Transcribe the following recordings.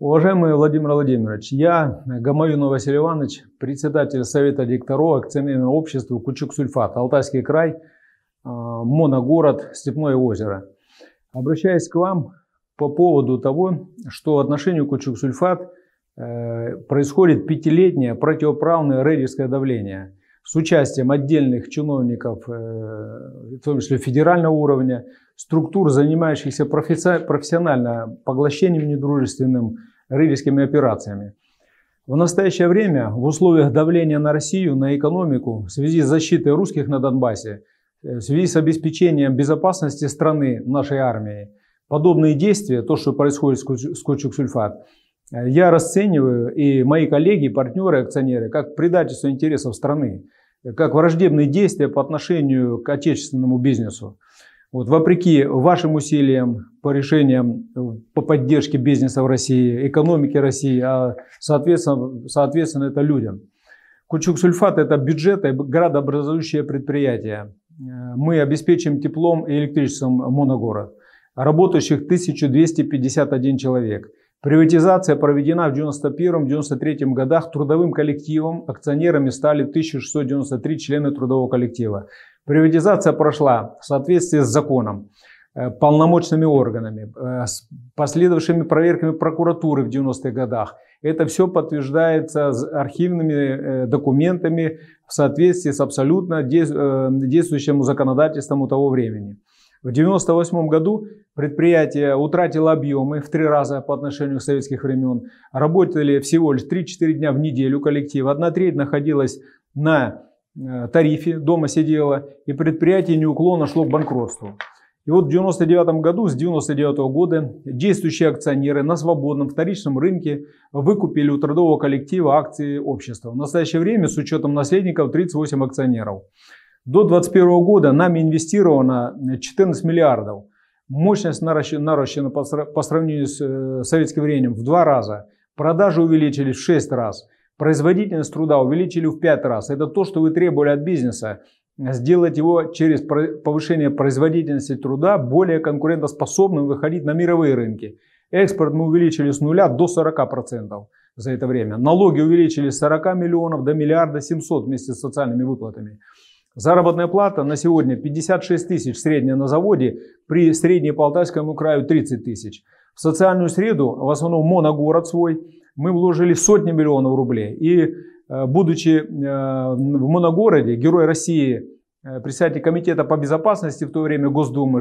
Уважаемый Владимир Владимирович, я э, Гамаюнов Василий Иванович, председатель Совета директоров акционерного общества Кучук-Сульфат, Алтайский край, э, моногород Степное озеро. Обращаясь к вам по поводу того, что отношению Кучук-Сульфат э, происходит пятилетнее противоправное рейдерское давление – с участием отдельных чиновников, э, в том числе федерального уровня, структур, занимающихся профессионально поглощением недружественным рейдерскими операциями. В настоящее время в условиях давления на Россию, на экономику, в связи с защитой русских на Донбассе, э, в связи с обеспечением безопасности страны нашей армии, подобные действия, то, что происходит с Кучук-Сульфат, я расцениваю и мои коллеги, партнеры, акционеры как предательство интересов страны, как враждебные действия по отношению к отечественному бизнесу. Вот, вопреки вашим усилиям по решениям э, по поддержке бизнеса в России, экономики России, а соответственно, соответственно это людям. Кучук-сульфат – это бюджет и градообразующее предприятие. Э, мы обеспечим теплом и электричеством моногород. Работающих 1251 человек – Приватизация проведена в 1991-1993 годах трудовым коллективом. Акционерами стали 1693 члены трудового коллектива. Приватизация прошла в соответствии с законом э, полномочными органами, э, с последовавшими проверками прокуратуры в 90-х годах. Это все подтверждается архивными э, документами в соответствии с абсолютно действующим законодательством у того времени. В 1998 году предприятие утратило объемы в три раза по отношению к советских времен. Работали всего лишь 3-4 дня в неделю коллектив. Одна треть находилась на э, тарифе, дома сидела, и предприятие неуклонно шло к банкротству. И вот в 1999 году, с 1999 года действующие акционеры на свободном вторичном рынке выкупили у трудового коллектива акции общества. В настоящее время с учетом наследников 38 акционеров. До 2021 года нами инвестировано 14 э, миллиардов. Мощность наращена по сравнению с э, советским временем в два раза. Продажи увеличились в шесть раз. Производительность труда увеличили в пять раз. Это то, что вы требовали от бизнеса. Сделать его через повышение производительности труда более конкурентоспособным выходить на мировые рынки. Экспорт мы увеличили с нуля до 40% за это время. Налоги увеличили с 40 миллионов до миллиарда 700 вместе с социальными выплатами. Заработная плата на сегодня 56 тысяч средняя на заводе, при средней Полтавскому краю 30 тысяч. В социальную среду, в основном моногород свой, мы вложили сотни миллионов рублей. И э, будучи э, в моногороде, герой России, э, председатель комитета по безопасности в то время Госдумы,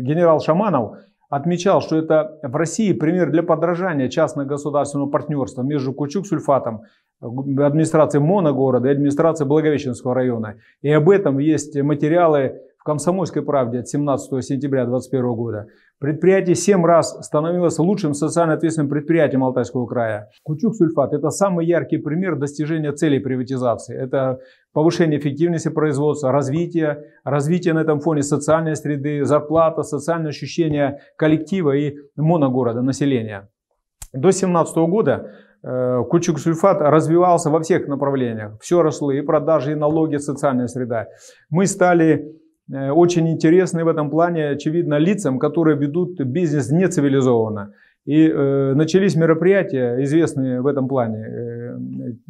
генерал Шаманов, отмечал, что это в России пример для подражания частно-государственного партнерства между Кучук-Сульфатом администрации Моногорода и администрации Благовещенского района. И об этом есть материалы в «Комсомольской правде» от 17 сентября 2021 года. Предприятие семь раз становилось лучшим социально ответственным предприятием Алтайского края. Кучук-сульфат – это самый яркий пример достижения целей приватизации. Это повышение эффективности производства, развитие, развитие на этом фоне социальной среды, зарплата, социальное ощущение коллектива и моногорода, населения. До 2017 года Э, Кучук сульфат развивался во всех направлениях. Все росло, и продажи, и налоги, и социальная среда. Мы стали э, очень интересны в этом плане, очевидно, лицам, которые ведут бизнес нецивилизованно. И э, начались мероприятия, известные в этом плане,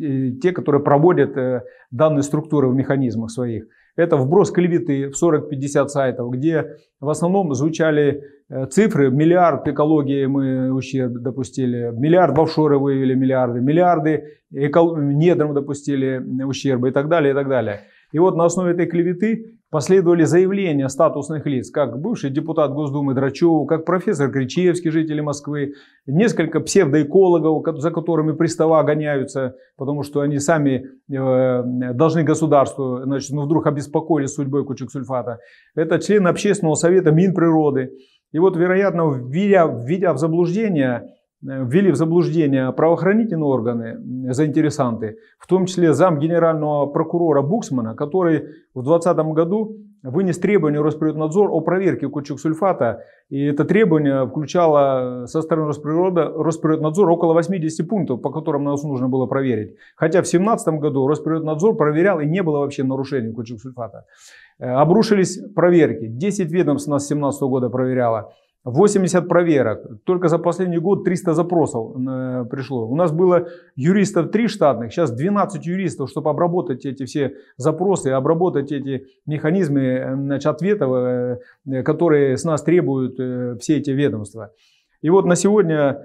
э, те, которые проводят э, данные структуры в механизмах своих. Это вброс клеветы в 40-50 сайтов, где в основном звучали э, цифры. Миллиард экологии мы ущерб допустили, миллиард в офшоры вывели миллиарды, миллиарды эко... недрам допустили ущерба и так далее, и так далее. И вот на основе этой клеветы Последовали заявления статусных лиц, как бывший депутат Госдумы Драчева, как профессор Кричевский, жители Москвы, несколько псевдоэкологов, за которыми пристава гоняются, потому что они сами э, должны государству, значит, ну вдруг обеспокоили судьбой кучек сульфата. Это член общественного совета Минприроды. И вот, вероятно, введя, введя в заблуждение Э, ввели в заблуждение правоохранительные органы, э, заинтересанты, в том числе зам генерального прокурора Буксмана, который в 2020 году вынес требование Росприроднадзор о проверке кучуксульфата. И это требование включало со стороны Росприрода, Росприроднадзора около 80 пунктов, по которым нас нужно было проверить. Хотя в 2017 году Росприроднадзор проверял и не было вообще нарушений кучуксульфата. Э, обрушились проверки. 10 ведомств нас с 2017 года проверяло. 80 проверок. Только за последний год 300 запросов э, пришло. У нас было юристов 3 штатных, сейчас 12 юристов, чтобы обработать эти все запросы, обработать эти механизмы э, значит, ответов, э, которые с нас требуют все эти ведомства. И вот на сегодня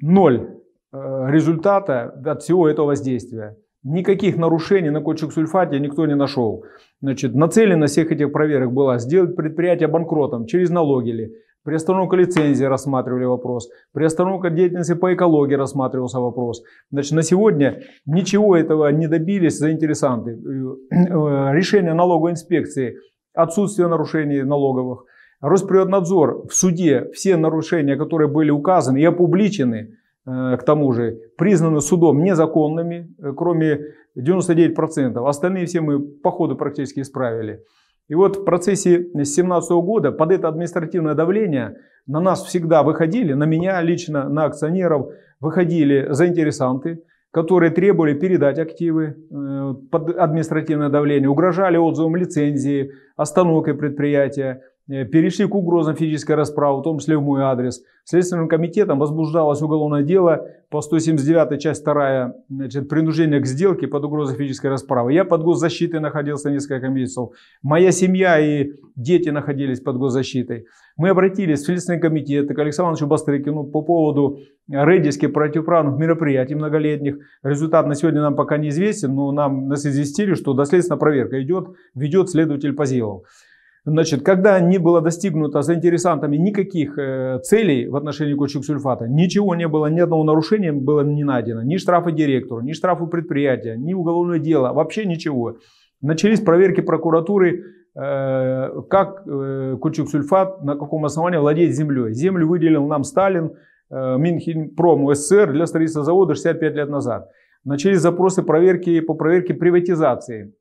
ноль результата от всего этого воздействия. Никаких нарушений на кочек-сульфате никто не нашел. Значит, нацеленность всех этих проверок была сделать предприятие банкротом через налоги ли, Приостановка лицензии рассматривали вопрос. Приостановка деятельности по экологии рассматривался вопрос. Значит, на сегодня ничего этого не добились заинтересанты. Э, э, решение налоговой инспекции, отсутствие нарушений налоговых. Росприроднадзор в суде все нарушения, которые были указаны и опубличены, э, к тому же, признаны судом незаконными, кроме 99%. Остальные все мы по ходу практически исправили. И вот в процессе 2017 года под это административное давление на нас всегда выходили, на меня лично, на акционеров, выходили заинтересанты, которые требовали передать активы э, под административное давление, угрожали отзывом лицензии, остановкой предприятия, Э, перешли к угрозам физической расправы, в том числе в мой адрес. Следственным комитетом возбуждалось уголовное дело по 179 часть 2 значит, принуждение к сделке под угрозой физической расправы. Я под госзащитой находился несколько месяцев. Моя семья и дети находились под госзащитой. Мы обратились в Следственный комитет к Александру Ивановичу Бастрыкину по поводу рейдерских противоправных мероприятий многолетних. Результат на сегодня нам пока неизвестен, но нам нас известили, что доследственная проверка идет, ведет следователь Позилов. Значит, когда не было достигнуто заинтересантами никаких э, целей в отношении кочек-сульфата, ничего не было, ни одного нарушения было не найдено. Ни штрафы директору, ни штрафы предприятия, ни уголовное дело, вообще ничего. Начались проверки прокуратуры, э, как э, кочек-сульфат, на каком основании владеет землей. Землю выделил нам Сталин, Минхинпром СССР для строительства завода 65 лет назад. Начались запросы проверки по проверке приватизации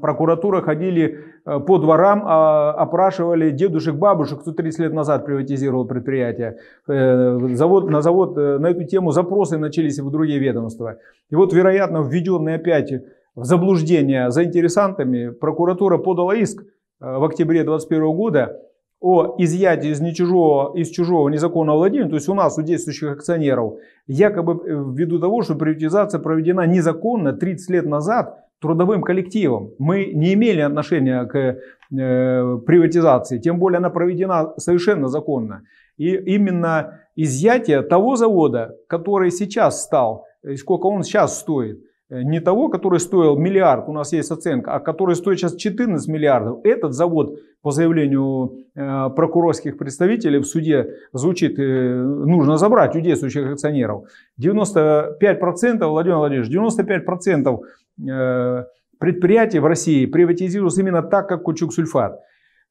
прокуратура ходили э, по дворам, а, опрашивали дедушек, бабушек, кто 30 лет назад приватизировал предприятие. Э, завод, на завод э, на эту тему запросы начались в другие ведомства. И вот, вероятно, введенные опять в заблуждение заинтересантами, прокуратура подала иск в октябре 2021 года о изъятии из, не чужого, из чужого незаконного владения, то есть у нас, у действующих акционеров, якобы ввиду того, что приватизация проведена незаконно 30 лет назад – трудовым коллективом. Мы не имели отношения к э, приватизации, тем более она проведена совершенно законно. И именно изъятие того завода, который сейчас стал, и э, сколько он сейчас стоит, э, не того, который стоил миллиард, у нас есть оценка, а который стоит сейчас 14 миллиардов. Этот завод, по заявлению прокурорских представителей в суде, звучит, нужно забрать у действующих акционеров. 95%, Владимир Владимирович, 95% Э, предприятий в России приватизировалось именно так, как кучук-сульфат.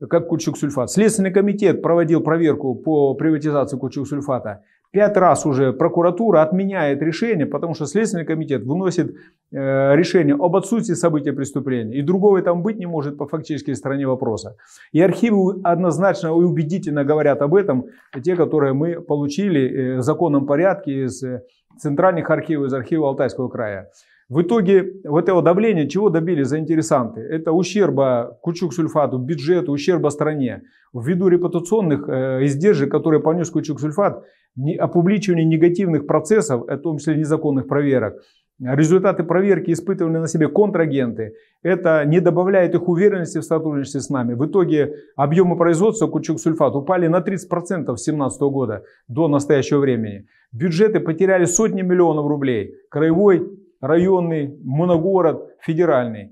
Как кучук-сульфат. Следственный комитет проводил проверку по приватизации кучук-сульфата. Пять раз уже прокуратура отменяет решение, потому что Следственный комитет выносит э, решение об отсутствии события преступления. И другого там быть не может по фактической стороне вопроса. И архивы однозначно и убедительно говорят об этом. Те, которые мы получили э, в законном порядке из э, центральных архивов, из архива Алтайского края. В итоге вот этого давления чего добили заинтересанты? Это ущерба кучук-сульфату, бюджету, ущерба стране. Ввиду репутационных э, издержек, которые понес кучук-сульфат, не, опубличивание негативных процессов, в том числе незаконных проверок, результаты проверки испытывали на себе контрагенты. Это не добавляет их уверенности в сотрудничестве с нами. В итоге объемы производства кучук-сульфат упали на 30% с 2017 года до настоящего времени. Бюджеты потеряли сотни миллионов рублей. Краевой районный, моногород, федеральный.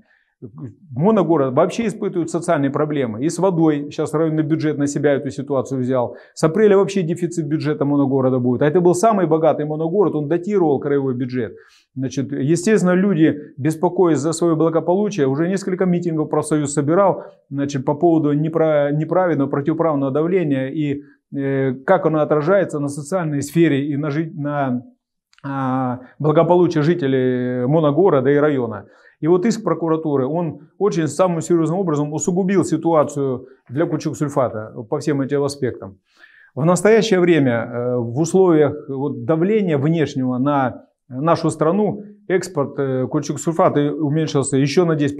Моногород вообще испытывают социальные проблемы. И с водой. Сейчас районный бюджет на себя эту ситуацию взял. С апреля вообще дефицит бюджета моногорода будет. А это был самый богатый моногород, он датировал краевой бюджет. Значит, естественно, люди, беспокоясь за свое благополучие, уже несколько митингов профсоюз собирал значит, по поводу неправедного, противоправного давления и э, как оно отражается на социальной сфере и на, на а, благополучия жителей моногорода и района. И вот иск прокуратуры, он очень самым серьезным образом усугубил ситуацию для кучук-сульфата по всем этим аспектам. В настоящее время э, в условиях вот давления внешнего на нашу страну экспорт э, кучук-сульфата уменьшился еще на 10%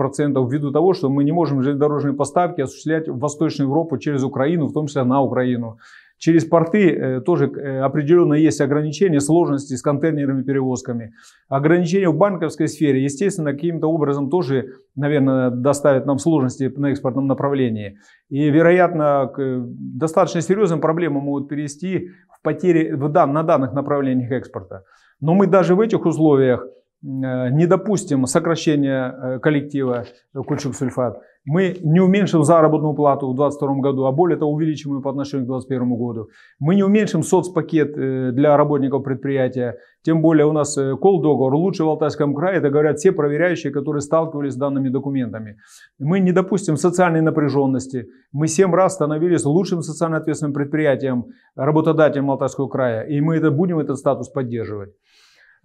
ввиду того, что мы не можем железнодорожные поставки осуществлять в Восточную Европу через Украину, в том числе на Украину. Через порты э, тоже э, определенно есть ограничения, сложности с контейнерными перевозками. Ограничения в банковской сфере, естественно, каким-то образом тоже, наверное, доставят нам сложности на экспортном направлении. И, вероятно, к э, достаточно серьезным проблемам могут перевести в потери в дан, на данных направлениях экспорта. Но мы даже в этих условиях Э, не допустим сокращения э, коллектива кульчук-сульфат, мы не уменьшим заработную плату в 2022 году, а более того увеличим ее по отношению к 2021 году. Мы не уменьшим соцпакет э, для работников предприятия. Тем более у нас кол договор лучше в Алтайском крае, это говорят все проверяющие, которые сталкивались с данными документами. Мы не допустим социальной напряженности. Мы семь раз становились лучшим социально ответственным предприятием, работодателем Алтайского края. И мы это, будем этот статус поддерживать.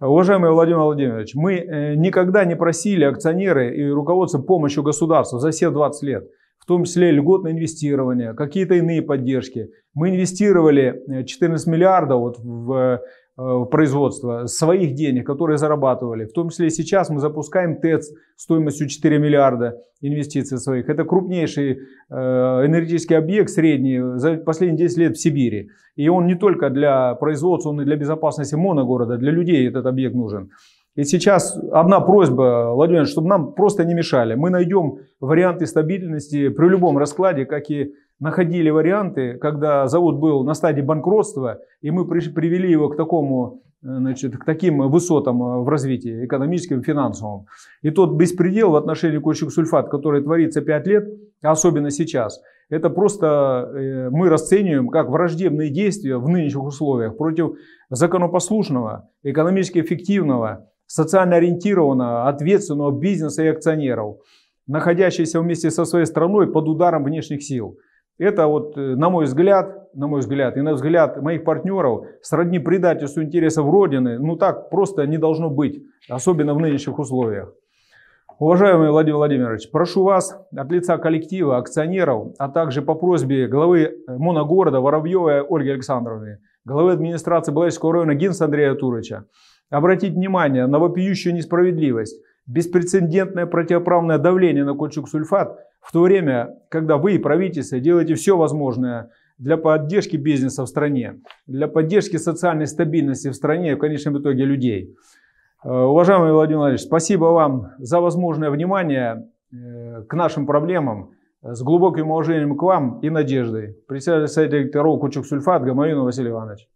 Уважаемый Владимир Владимирович, мы э, никогда не просили акционеры и руководство помощи государства за все 20 лет, в том числе льготное инвестирование, какие-то иные поддержки. Мы инвестировали 14 э, миллиардов вот в Э, производства, своих денег, которые зарабатывали. В том числе и сейчас мы запускаем ТЭЦ стоимостью 4 миллиарда инвестиций своих. Это крупнейший э, энергетический объект средний за последние 10 лет в Сибири. И он не только для производства, он и для безопасности моногорода, для людей этот объект нужен. И сейчас одна просьба, Владимир, чтобы нам просто не мешали. Мы найдем варианты стабильности при любом раскладе, как и находили варианты, когда завод был на стадии банкротства, и мы привели его к такому э, значит, к таким высотам э, в развитии экономическим, финансовым. И тот беспредел в отношении кольчугсульфат, который творится 5 лет, особенно сейчас, это просто э, мы расцениваем как враждебные действия в нынешних условиях против законопослушного, экономически эффективного, социально ориентированного, ответственного бизнеса и акционеров, находящийся вместе со своей страной под ударом внешних сил. Это вот, э, на мой взгляд, на мой взгляд, и на взгляд моих партнеров, сродни предательству интересов Родины, ну так просто не должно быть, особенно в нынешних условиях. Уважаемый Владимир Владимирович, прошу вас от лица коллектива, акционеров, а также по просьбе главы э, моногорода Воробьевой Ольги Александровны, главы администрации Балайского района Гинса Андрея Туровича, обратить внимание на вопиющую несправедливость, беспрецедентное противоправное давление на кольчуг-сульфат, в то время, когда вы, правительство, делаете все возможное для поддержки бизнеса в стране, для поддержки социальной стабильности в стране в конечном итоге людей. Э, уважаемый Владимир Владимирович, спасибо вам за возможное внимание э, к нашим проблемам. С глубоким уважением к вам и надеждой. Председатель совета директоров Кучук Сульфат Гамаюн Василий Иванович.